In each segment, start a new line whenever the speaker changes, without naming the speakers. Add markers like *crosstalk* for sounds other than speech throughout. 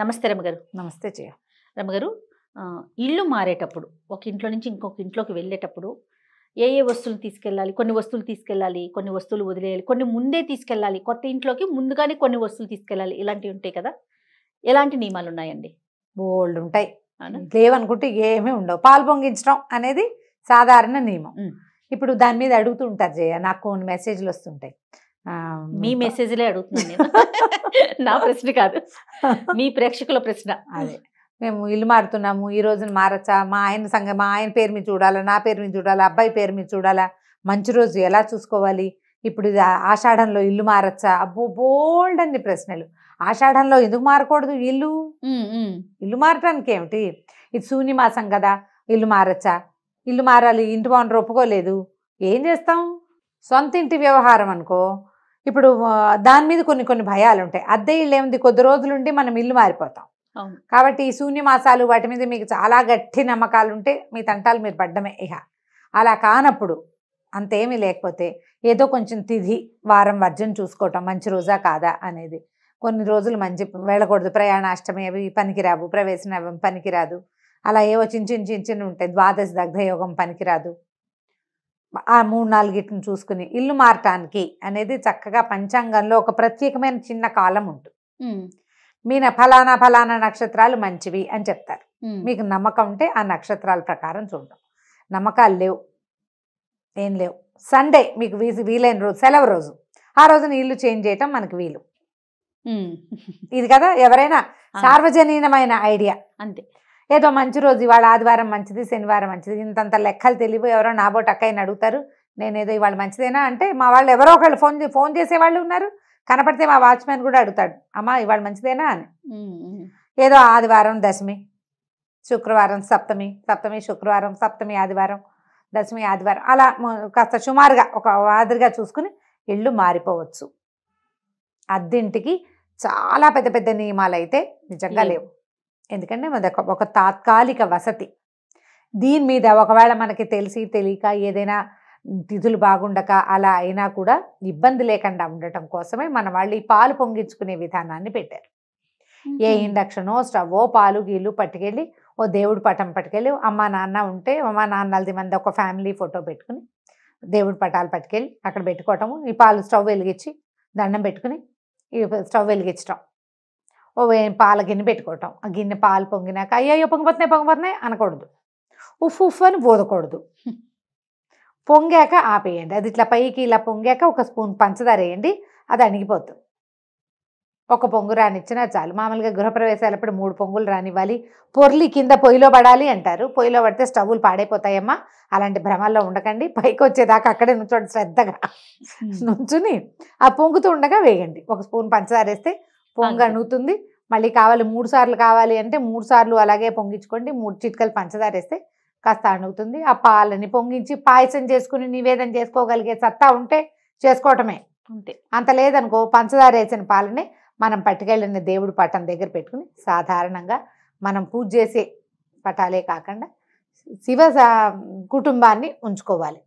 నమస్తే రమగారు నమస్తే జయ రమగారు ఇల్లు మారేటప్పుడు ఒక ఇంట్లో నుంచి ఇంకొక ఇంట్లోకి వెళ్ళేటప్పుడు ఏ ఏ వస్తువులు తీసుకెళ్ళాలి కొన్ని వస్తువులు తీసుకెళ్ళాలి కొన్ని వస్తువులు వదిలేయాలి కొన్ని ముందే తీసుకెళ్ళాలి కొత్త ఇంట్లోకి ముందుగానే కొన్ని వస్తువులు తీసుకెళ్ళాలి ఇలాంటివి ఉంటాయి కదా ఎలాంటి నియమాలు ఉన్నాయండి
బోల్డ్ ఉంటాయి లేవనుకుంటే ఏమీ ఉండవు పాలు పొంగించడం అనేది సాధారణ నియమం ఇప్పుడు దాని మీద అడుగుతూ ఉంటారు జయ నాకు కొన్ని మెసేజ్లు వస్తుంటాయి మీ మెసేజ్లే అడుగుతున్నాను
*laughs* నా
ప్రశ్న కాదు *laughs* మీ ప్రేక్షకుల ప్రశ్న అదే మేము ఇల్లు మారుతున్నాము ఈ రోజున మారచ్చా మా ఆయన సంగ మా ఆయన పేరు మీద చూడాలా నా పేరు మీద చూడాలా అబ్బాయి పేరు మీద చూడాలా మంచి రోజు ఎలా చూసుకోవాలి ఇప్పుడు ఇది ఆషాఢంలో ఇల్లు మారచ్చా అబ్బో బోల్డ్ అన్ని ప్రశ్నలు ఆషాఢంలో ఎందుకు మారకూడదు ఇల్లు ఇల్లు మారటానికి ఏమిటి ఇది శూన్యమాసం కదా ఇల్లు మారచ్చా ఇల్లు మారాలి ఇంటి బాగుండ్రు ఒప్పుకోలేదు ఏం చేస్తాం సొంత ఇంటి వ్యవహారం అనుకో ఇప్పుడు దాని మీద కొన్ని కొన్ని భయాలు ఉంటాయి అద్దె ఇల్లు ఏముంది కొద్ది రోజులుండి మనం ఇల్లు మారిపోతాం కాబట్టి ఈ శూన్యమాసాలు వాటి మీద మీకు చాలా గట్టి నమ్మకాలు ఉంటే మీ తంటాలు మీరు పడ్డమే ఇహ అలా కానప్పుడు అంతేమీ లేకపోతే ఏదో కొంచెం తిథి వారం వర్జం చూసుకోవటం మంచి రోజా కాదా అనేది కొన్ని రోజులు మంచి వెళ్ళకూడదు ప్రయాణాష్టమి అవి పనికిరావు ప్రవేశం పనికిరాదు అలా ఏవో చిన్న చిన్న చిన్న చిన్న ఉంటాయి ద్వాదశ దగ్ధయోగం పనికిరాదు ఆ మూడు నాలుగిటిని చూసుకుని ఇల్లు మారటానికి అనేది చక్కగా పంచాంగంలో ఒక ప్రత్యేకమైన చిన్న కాలం ఉంటుంది మీన ఫలానా ఫలానా నక్షత్రాలు మంచివి అని చెప్తారు మీకు నమ్మకం ఉంటే ఆ నక్షత్రాల ప్రకారం చూడడం నమ్మకాలు లేవు ఏం లేవు సండే మీకు వీసి వీలైన రోజు సెలవు రోజు ఆ రోజున ఇల్లు చేంజ్ చేయటం మనకు వీలు ఇది కదా ఎవరైనా సార్వజనీనమైన ఐడియా అంతే ఏదో మంచి రోజు ఇవాళ ఆదివారం మంచిది శనివారం మంచిది ఇంతంత లెక్కలు తెలియవు ఎవరో నాబో టక్కైన అడుగుతారు నేనేదో ఇవాళ మంచిదేనా అంటే మా వాళ్ళు ఎవరో ఒకళ్ళు ఫోన్ ఫోన్ చేసేవాళ్ళు ఉన్నారు కనపడితే మా వాచ్మెన్ కూడా అడుగుతాడు అమ్మ ఇవాళ మంచిదేనా అని ఏదో ఆదివారం దశమి శుక్రవారం సప్తమి సప్తమి శుక్రవారం సప్తమి ఆదివారం దశమి ఆదివారం అలా కాస్త సుమారుగా ఒక మాదిరిగా చూసుకుని ఇళ్ళు మారిపోవచ్చు అద్దింటికి చాలా పెద్ద పెద్ద నియమాలు అయితే నిజంగా లేవు ఎందుకంటే మన ఒక తాత్కాలిక వసతి దీని మీద ఒకవేళ మనకి తెలిసి తెలియక ఏదైనా తిథులు బాగుండక అలా అయినా కూడా ఇబ్బంది లేకుండా ఉండటం కోసమే మన వాళ్ళు ఈ పాలు పొంగించుకునే విధానాన్ని పెట్టారు ఏ ఇండక్షనో ఓ పాలు గీళ్ళు పట్టుకెళ్ళి ఓ దేవుడి పటం పట్టుకెళ్ళి అమ్మ నాన్న ఉంటే అమ్మ నాన్నలది మంది ఒక ఫ్యామిలీ ఫోటో పెట్టుకుని దేవుడి పటాలు పట్టుకెళ్ళి అక్కడ పెట్టుకోవటము ఈ పాలు స్టవ్ వెలిగించి దండం పెట్టుకుని ఈ స్టవ్ వెలిగించటం ఓ పాల గిన్నె పెట్టుకోవటం ఆ గిన్నె పాలు పొంగినాక అయ్యో పొంగిపోతున్నాయి పొంగిపోతున్నాయి అనకూడదు ఉఫ్ ఉఫ్ అని బోదకూడదు పొంగాక ఆపేయండి అది ఇట్లా పైకి ఇలా పొంగాక ఒక స్పూన్ పంచదార వేయండి అది అణిగిపోతుంది ఒక పొంగు రానిచ్చినా చాలు మామూలుగా గృహప్రవేశాలప్పుడు మూడు పొంగులు రానివ్వాలి పొర్లి కింద పొయ్యిలో పడాలి అంటారు పొయ్యిలో పడితే స్టవ్లు పాడైపోతాయమ్మా అలాంటి భ్రమల్లో ఉండకండి పైకి వచ్చేదాకా అక్కడే నుంచోండి శ్రద్ధగా నుంచుని ఆ పొంగుతూ ఉండగా వేయండి ఒక స్పూన్ పంచదార వేస్తే పొంగనుతుంది మళ్ళీ కావాలి మూడు సార్లు కావాలి అంటే మూడు సార్లు అలాగే పొంగించుకోండి మూడు చిట్కలు పంచదార వేస్తే కాస్త అణుగుతుంది ఆ పాలని పొంగించి పాయసం చేసుకుని నివేదన చేసుకోగలిగే సత్తా ఉంటే చేసుకోవటమే అంతే అంత లేదనుకో పంచదార వేసిన పాలని మనం పట్టుకెళ్ళిన దేవుడు పటం దగ్గర పెట్టుకుని సాధారణంగా మనం పూజ చేసే పటాలే కాకుండా శివ కుటుంబాన్ని ఉంచుకోవాలి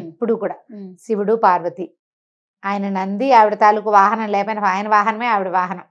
ఎప్పుడు కూడా శివుడు పార్వతి ఆయన నంది ఆవిడ తాలూకు వాహనం లేకపోయిన ఆయన వాహనమే ఆవిడ వాహనం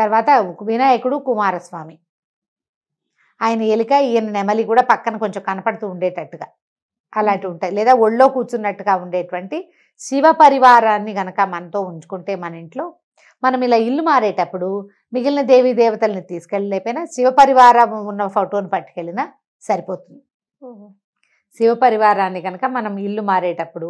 తర్వాత వినాయకుడు కుమారస్వామి ఆయన ఎలిక ఈయన నెమలి కూడా పక్కన కొంచెం కనపడుతూ ఉండేటట్టుగా అలాంటి ఉంటాయి లేదా ఒళ్ళో కూర్చున్నట్టుగా ఉండేటువంటి శివ పరివారాన్ని గనక మనతో ఉంచుకుంటే మన ఇంట్లో మనం ఇలా ఇల్లు మారేటప్పుడు మిగిలిన దేవీ దేవతల్ని తీసుకెళ్ళలేకపోయినా శివ పరివారం ఉన్న ఫోటోని పట్టుకెళ్ళినా సరిపోతుంది శివ పరివారాన్ని కనుక మనం ఇల్లు మారేటప్పుడు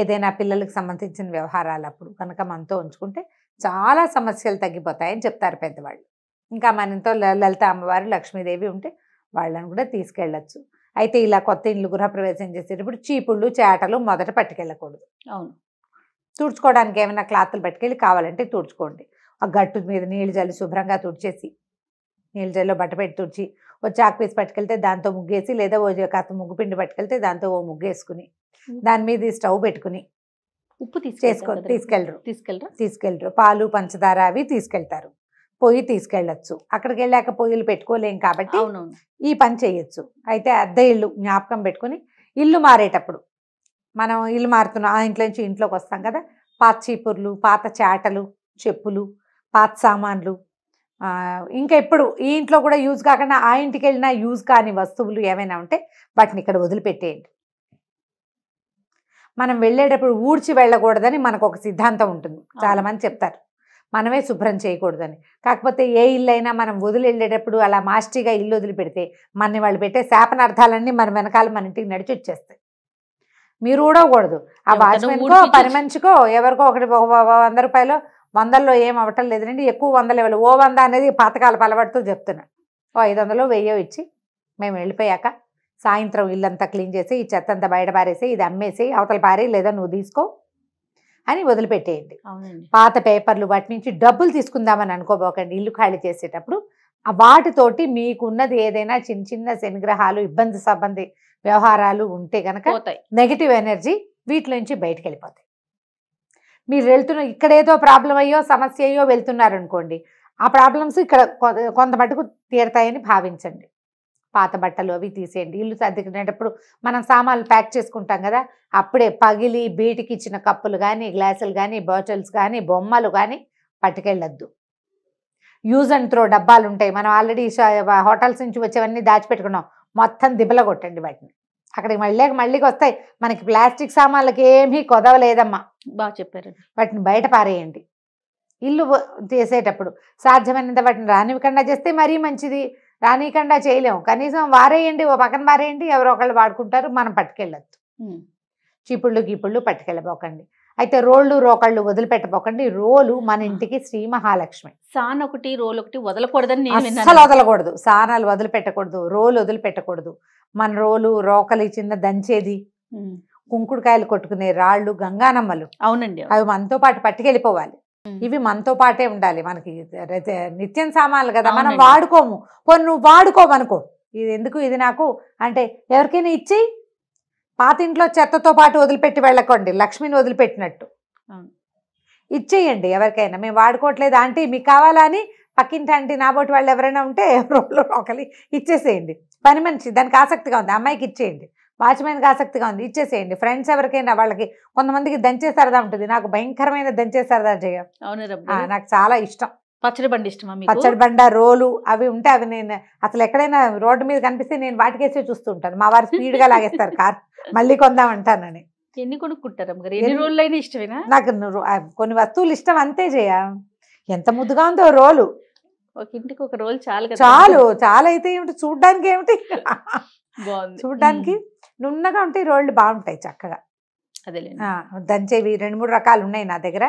ఏదైనా పిల్లలకు సంబంధించిన వ్యవహారాలు అప్పుడు కనుక మనతో ఉంచుకుంటే చాలా సమస్యలు తగ్గిపోతాయని చెప్తారు పెద్దవాళ్ళు ఇంకా మనతో లలిత అమ్మవారు లక్ష్మీదేవి ఉంటే వాళ్ళని కూడా తీసుకెళ్ళచ్చు అయితే ఇలా కొత్త ఇండ్లు గృహప్రవేశం చేసేటప్పుడు చీపుళ్ళు చేటలు మొదట పట్టుకెళ్ళకూడదు అవును తుడుచుకోవడానికి ఏమైనా క్లాత్లు పట్టుకెళ్ళి కావాలంటే తుడుచుకోండి ఆ గట్టు మీద నీళ్ళు జల్లి శుభ్రంగా తుడిచేసి నీళ్ళ జల్లో బట్ట పెట్టి తుడిచి ఓ చాక్ పీస్ పట్టుకెళ్తే దాంతో ముగ్గేసి లేదా ఓ కాస్త ముగ్గు పిండి పట్టుకెళ్తే దాంతో ఓ ముగ్గేసుకుని దాని మీద స్టవ్ పెట్టుకుని ఉప్పు తీసుకో తీసుకెళ్ళరు తీసుకెళ్ళరు తీసుకెళ్ళరు పాలు పంచదార అవి తీసుకెళ్తారు పొయ్యి తీసుకెళ్ళచ్చు అక్కడికి వెళ్ళాక పొయ్యిలు పెట్టుకోలేం కాబట్టి ఈ పని చేయొచ్చు అయితే అద్దె ఇల్లు జ్ఞాపకం పెట్టుకుని ఇల్లు మారేటప్పుడు మనం ఇల్లు మారుతున్నాం ఆ ఇంట్లో నుంచి ఇంట్లోకి వస్తాం కదా పాత చీపుర్లు పాత చాటలు చెప్పులు పాత సామాన్లు ఇంకా ఎప్పుడు ఈ ఇంట్లో కూడా యూజ్ కాకుండా ఆ ఇంటికి వెళ్ళినా యూజ్ కాని వస్తువులు ఏమైనా ఉంటే వాటిని ఇక్కడ వదిలిపెట్టేయండి మనం వెళ్ళేటప్పుడు ఊడ్చి వెళ్ళకూడదని మనకు ఒక సిద్ధాంతం ఉంటుంది చాలామంది చెప్తారు మనమే శుభ్రం చేయకూడదని కాకపోతే ఏ ఇల్లు అయినా మనం వదిలి వెళ్ళేటప్పుడు అలా మాస్టిగా ఇల్లు వదిలిపెడితే మన వాళ్ళు పెట్టే శాపనార్థాలన్నీ మన వెనకాల మన ఇంటికి నడిచి వచ్చేస్తాయి మీరు ఊడకూడదు ఆ వాచ్మెన్కో పని మంచికో ఎవరికో ఒకటి వంద రూపాయలు వందల్లో ఏం అవటం లేదండి ఎక్కువ వందలు ఇవ్వాలి ఓ వంద అనేది పాతకాల పలవాటుతో చెప్తున్నాను ఓ ఐదు వందలు వెయ్యో ఇచ్చి మేము వెళ్ళిపోయాక సాయంత్రం ఇల్లంతా క్లీన్ చేసి ఈ చెత్త అంతా బయట పారేసి ఇది అమ్మేసి అవతల పారే లేదా నువ్వు తీసుకో అని వదిలిపెట్టేయండి పాత పేపర్లు వాటి నుంచి డబ్బులు తీసుకుందామని అనుకోబోకండి ఇల్లు ఖాళీ చేసేటప్పుడు వాటితోటి మీకున్నది ఏదైనా చిన్న చిన్న శనిగ్రహాలు ఇబ్బంది సంబంధి వ్యవహారాలు ఉంటే గనక నెగిటివ్ ఎనర్జీ వీటి నుంచి బయటకు వెళ్ళిపోతాయి మీరు వెళ్తున్న ఇక్కడేదో ప్రాబ్లం అయ్యో సమస్య అయ్యో వెళ్తున్నారనుకోండి ఆ ప్రాబ్లమ్స్ ఇక్కడ కొంత తీరతాయని భావించండి పాత బట్టలు అవి తీసేయండి ఇల్లు సర్దుకునేటప్పుడు మనం సామాన్లు ప్యాక్ చేసుకుంటాం కదా అప్పుడే పగిలి బీటికి ఇచ్చిన కప్పులు కానీ గ్లాసులు కానీ బాటిల్స్ కానీ బొమ్మలు కానీ పట్టుకెళ్ళొద్దు యూజ్ అండ్ త్రో డబ్బాలు ఉంటాయి మనం ఆల్రెడీ హోటల్స్ నుంచి వచ్చేవన్నీ దాచిపెట్టుకున్నాం మొత్తం దిబ్బల కొట్టండి వాటిని అక్కడికి మళ్ళీ మళ్ళీకి వస్తాయి మనకి ప్లాస్టిక్ సామాన్లకి ఏమీ కొదవలేదమ్మా బాగా చెప్పారండి వాటిని బయట పారేయండి ఇల్లు చేసేటప్పుడు సాధ్యమైనంత వాటిని రానివ్వకుండా చేస్తే మరీ మంచిది రానివ్వకుండా చేయలేము కనీసం వారేయండి ఓ పక్కన వారేయండి ఎవరో ఒకళ్ళు వాడుకుంటారు మనం పట్టుకెళ్ళొద్దు చీపుళ్ళు గీపుళ్ళు పట్టుకెళ్ళబోకండి అయితే రోళ్ళు రోకళ్ళు వదిలిపెట్టబోకండి రోలు మన ఇంటికి శ్రీ మహాలక్ష్మి
సాన్ ఒకటి రోల్ ఒకటి వదలకూడదని అసలు
వదలకూడదు సానాలు
వదిలిపెట్టకూడదు రోలు వదిలిపెట్టకూడదు
మన రోలు రోకలి చిన్న దంచేది కుంకుడుకాయలు కొట్టుకునే రాళ్ళు గంగానమ్మలు అవునండి అవి మనతో పాటు పట్టుకెళ్ళిపోవాలి ఇవి మనతో పాటే ఉండాలి మనకి నిత్యం సామాన్లు కదా మనం వాడుకోము కొన్ని నువ్వు వాడుకోమనుకో ఇది ఎందుకు ఇది నాకు అంటే ఎవరికైనా ఇచ్చి పాత ఇంట్లో చెత్తతో పాటు వదిలిపెట్టి వెళ్ళకండి లక్ష్మిని వదిలిపెట్టినట్టు ఇచ్చేయండి ఎవరికైనా మేము వాడుకోవట్లేదు ఆంటీ మీకు కావాలా అని పక్కింటి ఆంటీ నాబోటి వాళ్ళు ఎవరైనా ఉంటే ఎవరో ఒకరి ఇచ్చేసేయండి పని మనిషి దానికి ఆసక్తిగా ఉంది అమ్మాయికి ఇచ్చేయండి వాచ్మెన్కి ఆసక్తిగా ఉంది ఇచ్చేసేయండి ఫ్రెండ్స్ ఎవరికైనా వాళ్ళకి కొంతమందికి దంచే సరదా ఉంటుంది నాకు భయంకరమైన దంచే సరదా చేయం నాకు చాలా ఇష్టం
పచ్చడి బండి ఇష్టమా పచ్చడి బండ
రోలు అవి ఉంటే అవి నేను అసలు ఎక్కడైనా రోడ్డు మీద కనిపిస్తే నేను చూస్తూ చూస్తుంటాను మా వారు స్పీడ్గా లాగేస్తారు కార్ మళ్ళీ కొందాం అంటానని
ఎన్ని కొనుక్కుంటారు ఎన్ని
ఇష్టమేనా నాకు కొన్ని వస్తువులు ఇష్టం అంతే చేయ ఎంత ముద్దుగా ఉందో రోలు
ఒక ఇంటికి ఒక రోజు చాలు చాలు
చాలా అయితే ఏమిటి చూడ్డానికి ఏమిటి చూడ్డానికి నున్నగా ఉంటాయి రోళ్ళు బాగుంటాయి చక్కగా అదే దంచేవి రెండు మూడు రకాలు ఉన్నాయి నా దగ్గర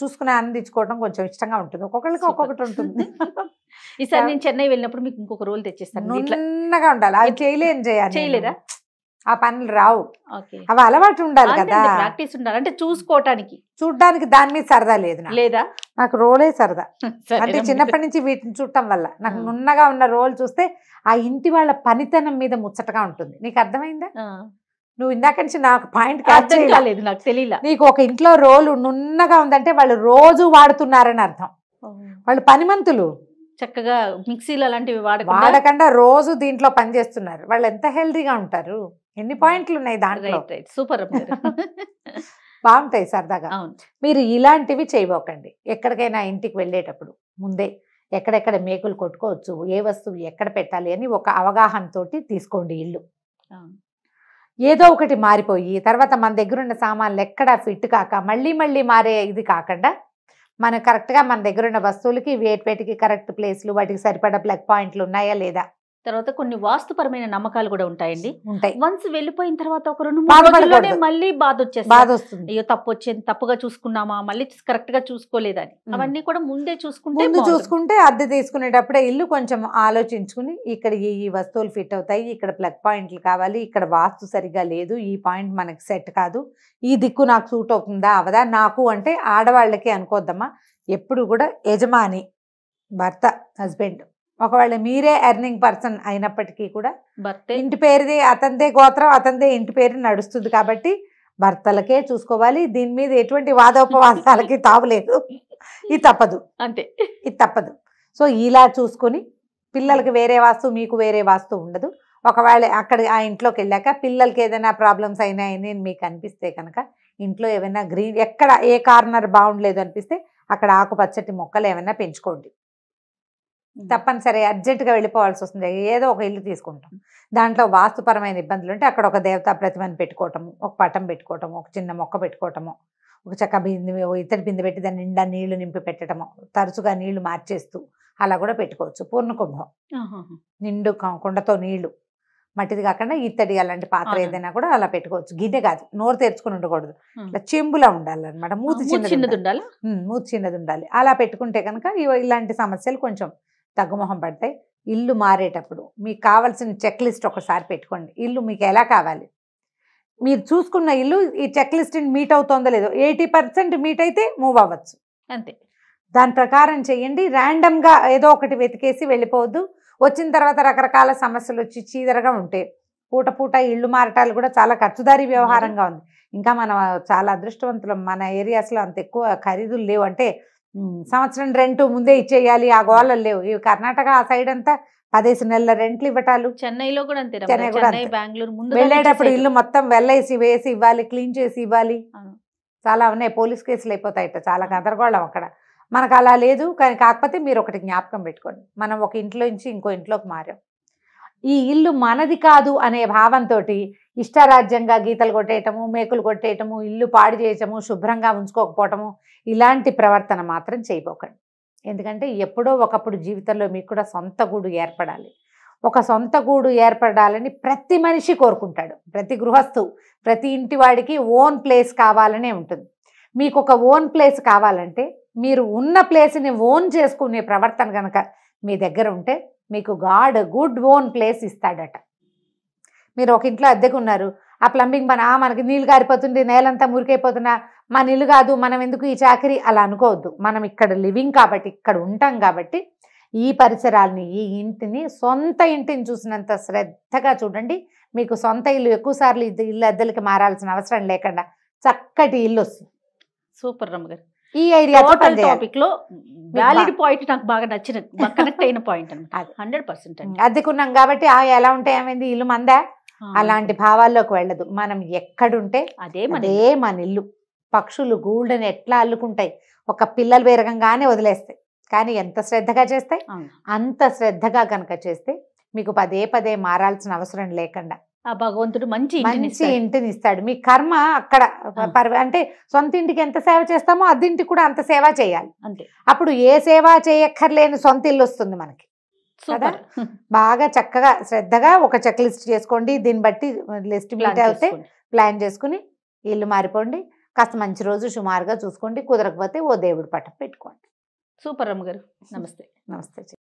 చూసుకుని అందించుకోవడం కొంచెం ఇష్టంగా ఉంటుంది ఒక్కొక్కరికి ఒక్కొక్కటి ఉంటుంది *laughs*
ఈసారి నేను చెన్నై వెళ్ళినప్పుడు మీకు ఇంకొక రోల్ తెచ్చిస్తాను
నున్నగా ఉండాలి అది చేయలేం చేయాలి చేయలేదా ఆ పనులు రావు అవి అలవాటు ఉండాలి కదా ప్రాక్టీస్ ఉండాలి అంటే చూసుకోవటానికి చూడడానికి దాని మీద సరదా లేదు లేదా నాకు రోలే సరదా *laughs* అంటే చిన్నప్పటి నుంచి వీటిని చూడటం వల్ల నాకు నున్నగా ఉన్న రోల్ చూస్తే ఆ ఇంటి వాళ్ళ పనితనం మీద ముచ్చటగా ఉంటుంది నీకు అర్థమైందా నువ్వు ఇందాక నుంచి నాకు పాయింట్ కాలేదు నాకు తెలియదు నీకు ఒక ఇంట్లో రోలు నున్నగా ఉందంటే వాళ్ళు రోజు వాడుతున్నారని అర్థం వాళ్ళు
పనిమంతులు చక్కగా మిక్సీలు అలాంటివి వాడకుండా
రోజు దీంట్లో పనిచేస్తున్నారు వాళ్ళు ఎంత హెల్దీగా ఉంటారు ఎన్ని పాయింట్లు ఉన్నాయి దాంట్లో సూపర్ *laughs* బాగుంటాయి సరదాగా మీరు ఇలాంటివి చేయబోకండి ఎక్కడికైనా ఇంటికి వెళ్ళేటప్పుడు ముందే ఎక్కడెక్కడ మేకులు కొట్టుకోవచ్చు ఏ వస్తువు ఎక్కడ పెట్టాలి అని ఒక తోటి తీసుకోండి ఇల్లు ఏదో ఒకటి మారిపోయి తర్వాత మన దగ్గర ఉన్న సామాన్లు ఎక్కడ ఫిట్ కాక మళ్ళీ మళ్ళీ మారే ఇది కాకుండా మనం కరెక్ట్గా మన దగ్గర ఉన్న వస్తువులకి వేటికి కరెక్ట్ ప్లేస్లు వాటికి సరిపడా ప్లగ్ పాయింట్లు ఉన్నాయా లేదా
తర్వాత కొన్ని వాస్తుపరమైన నమ్మకాలు కూడా ఉంటాయండి ఉంటాయి వన్స్ వెళ్ళిపోయిన తర్వాత ఒక రెండు మూడు రోజుల్లోనే మళ్ళీ బాధ వచ్చేస్తుంది బాధ వస్తుంది అయ్యో తప్పు వచ్చింది తప్పుగా చూసుకున్నామా మళ్ళీ కరెక్ట్ గా చూసుకోలేదని అవన్నీ కూడా ముందే చూసుకుంటే ముందు చూసుకుంటే
అద్దె తీసుకునేటప్పుడే ఇల్లు కొంచెం ఆలోచించుకుని ఇక్కడ ఈ ఈ వస్తువులు ఫిట్ అవుతాయి ఇక్కడ ప్లగ్ పాయింట్లు కావాలి ఇక్కడ వాస్తు సరిగా లేదు ఈ పాయింట్ మనకు సెట్ కాదు ఈ దిక్కు నాకు సూట్ అవుతుందా అవదా నాకు అంటే ఆడవాళ్ళకి అనుకోద్దమ్మా ఎప్పుడు కూడా యజమాని భర్త హస్బెండ్ ఒకవేళ మీరే ఎర్నింగ్ పర్సన్ అయినప్పటికీ కూడా భర్త ఇంటి పేరుది అతనిదే గోత్రం అతనిదే ఇంటి పేరు నడుస్తుంది కాబట్టి భర్తలకే చూసుకోవాలి దీని మీద ఎటువంటి వాదోపవాదాలకి *laughs* తావులేదు ఇది తప్పదు అంతే ఇది తప్పదు సో ఇలా చూసుకొని పిల్లలకి వేరే వాస్తు మీకు వేరే వాస్తు ఉండదు ఒకవేళ అక్కడ ఆ ఇంట్లోకి వెళ్ళాక పిల్లలకి ఏదైనా ప్రాబ్లమ్స్ అయినాయని మీకు అనిపిస్తే కనుక ఇంట్లో ఏమైనా గ్రీన్ ఎక్కడ ఏ కార్నర్ బాగుండలేదు అనిపిస్తే అక్కడ ఆకుపచ్చటి మొక్కలు ఏమైనా పెంచుకోండి తప్పనిసరి అర్జెంటుగా వెళ్ళిపోవాల్సి వస్తుంది ఏదో ఒక ఇల్లు తీసుకుంటాం దాంట్లో వాస్తుపరమైన ఇబ్బందులు ఉంటే అక్కడ ఒక దేవతా ప్రతిమను పెట్టుకోవటము ఒక పటం పెట్టుకోవటము ఒక చిన్న మొక్క పెట్టుకోవటము ఒక చక్క బింది ఇతడి బింది పెట్టి దాని నిండా నీళ్లు నింపి పెట్టడము తరచుగా నీళ్లు మార్చేస్తూ అలా కూడా పెట్టుకోవచ్చు పూర్ణ కుంభం నిండు కుండతో నీళ్లు మట్టిది కాకుండా ఇత్తడి అలాంటి పాత్ర ఏదైనా కూడా అలా పెట్టుకోవచ్చు గిన్నె కాదు నోరు తెరుచుకుని ఉండకూడదు ఇట్లా చెంబులా ఉండాలన్నమాట మూతి చిన్నది ఉండాలి మూతి చిన్నది ఉండాలి అలా పెట్టుకుంటే కనుక ఇలాంటి సమస్యలు కొంచెం తగ్గుమొహం పడతాయి ఇల్లు మారేటప్పుడు మీకు కావాల్సిన చెక్ లిస్ట్ ఒకసారి పెట్టుకోండి ఇల్లు మీకు ఎలా కావాలి మీరు చూసుకున్న ఇల్లు ఈ చెక్ మీట్ అవుతుందో లేదో ఎయిటీ పర్సెంట్ మీట్ అయితే మూవ్ అవ్వచ్చు అంతే దాని ప్రకారం చేయండి ర్యాండమ్గా ఏదో ఒకటి వెతికేసి వెళ్ళిపోవద్దు వచ్చిన తర్వాత రకరకాల సమస్యలు వచ్చి చీదరగా ఉంటాయి పూట పూట ఇళ్ళు మారటాలు కూడా చాలా ఖర్చుదారి వ్యవహారంగా ఉంది ఇంకా మనం చాలా అదృష్టవంతులం మన ఏరియాస్లో అంత ఎక్కువ ఖరీదులు లేవు అంటే సంవత్సరం రెంట్ ముందే ఇచ్చేయాలి ఆ గోళలు లేవు ఇవి కర్ణాటక ఆ సైడ్ అంతా పదేసి నెలల రెంట్లు ఇవ్వటాలు చెన్నైలో కూడా అంతే చెన్నై కూడా
బెంగళూరు ముందు వెళ్ళేటప్పుడు ఇల్లు
మొత్తం వెళ్ళేసి వేసి ఇవ్వాలి క్లీన్ చేసి ఇవ్వాలి చాలా ఉన్నాయి పోలీస్ కేసులు అయిపోతాయట చాలా గందరగోళం అక్కడ మనకు అలా లేదు కానీ కాకపోతే మీరు ఒకటి జ్ఞాపకం పెట్టుకోండి మనం ఒక ఇంట్లో నుంచి ఇంకో ఇంట్లోకి మారాం ఈ ఇల్లు మనది కాదు అనే భావంతో ఇష్టారాజ్యంగా గీతలు కొట్టేయటము మేకులు కొట్టేయటము ఇల్లు పాడు చేయటము శుభ్రంగా ఉంచుకోకపోవటము ఇలాంటి ప్రవర్తన మాత్రం చేయబోకండి ఎందుకంటే ఎప్పుడో ఒకప్పుడు జీవితంలో మీకు కూడా సొంత గూడు ఏర్పడాలి ఒక సొంత గూడు ఏర్పడాలని ప్రతి మనిషి కోరుకుంటాడు ప్రతి గృహస్థు ప్రతి ఇంటి వాడికి ఓన్ ప్లేస్ కావాలనే ఉంటుంది మీకు ఒక ఓన్ ప్లేస్ కావాలంటే మీరు ఉన్న ప్లేస్ని ఓన్ చేసుకునే ప్రవర్తన కనుక మీ దగ్గర ఉంటే మీకు గాడ్ గుడ్ ఓన్ ప్లేస్ ఇస్తాడట మీరు ఒక ఇంట్లో అద్దెకున్నారు ఆ ప్లంబింగ్ మన మనకి నీళ్ళు గారిపోతుంది నేలంతా మురికైపోతున్నా మన ఇల్లు కాదు మనం ఎందుకు ఈ చాకరీ అలా అనుకోవద్దు మనం ఇక్కడ లివింగ్ కాబట్టి ఇక్కడ ఉంటాం కాబట్టి ఈ పరిసరాలని ఈ ఇంటిని సొంత ఇంటిని చూసినంత శ్రద్ధగా చూడండి మీకు సొంత ఇల్లు ఎక్కువసార్లు ఇల్లు అద్దెలకి మారాల్సిన అవసరం లేకుండా చక్కటి ఇల్లు
వస్తుంది సూపర్ రమ్మగారు ఈ ఐడియా టాపిక్ లో వ్యాలిడ్ పాయింట్ నాకు బాగా నచ్చిన కనెక్ట్ అయిన పాయింట్ అనమాట హండ్రెడ్ పర్సెంట్ అద్దెకున్నాం కాబట్టి ఎలా ఉంటాయి ఏమైంది ఇల్లు మందా అలాంటి
భావాల్లోకి వెళ్ళదు మనం ఎక్కడుంటే అదే అదే మన ఇల్లు పక్షులు గూళ్ళని ఎట్లా అల్లుకుంటాయి ఒక పిల్లలు పెరగంగానే వదిలేస్తాయి కానీ ఎంత శ్రద్ధగా చేస్తాయి అంత శ్రద్ధగా కనుక చేస్తే మీకు పదే పదే మారాల్సిన అవసరం లేకుండా
ఆ భగవంతుడు మంచి మంచి
ఇంటిని ఇస్తాడు మీ కర్మ అక్కడ అంటే సొంత ఇంటికి ఎంత సేవ చేస్తామో అదింటికి కూడా అంత సేవ చేయాలి అంతే అప్పుడు ఏ సేవ చేయక్కర్లేని సొంత ఇల్లు వస్తుంది మనకి కదా బాగా చక్కగా శ్రద్ధగా ఒక చెక్ లిస్ట్ చేసుకోండి దీన్ని బట్టి లిస్ట్ మీట్ అయితే ప్లాన్ చేసుకుని ఇల్లు మారిపోండి కాస్త మంచి రోజు సుమారుగా చూసుకోండి కుదరకపోతే ఓ దేవుడు పట్టం పెట్టుకోండి
సూపర్ అమ్మగారు నమస్తే నమస్తే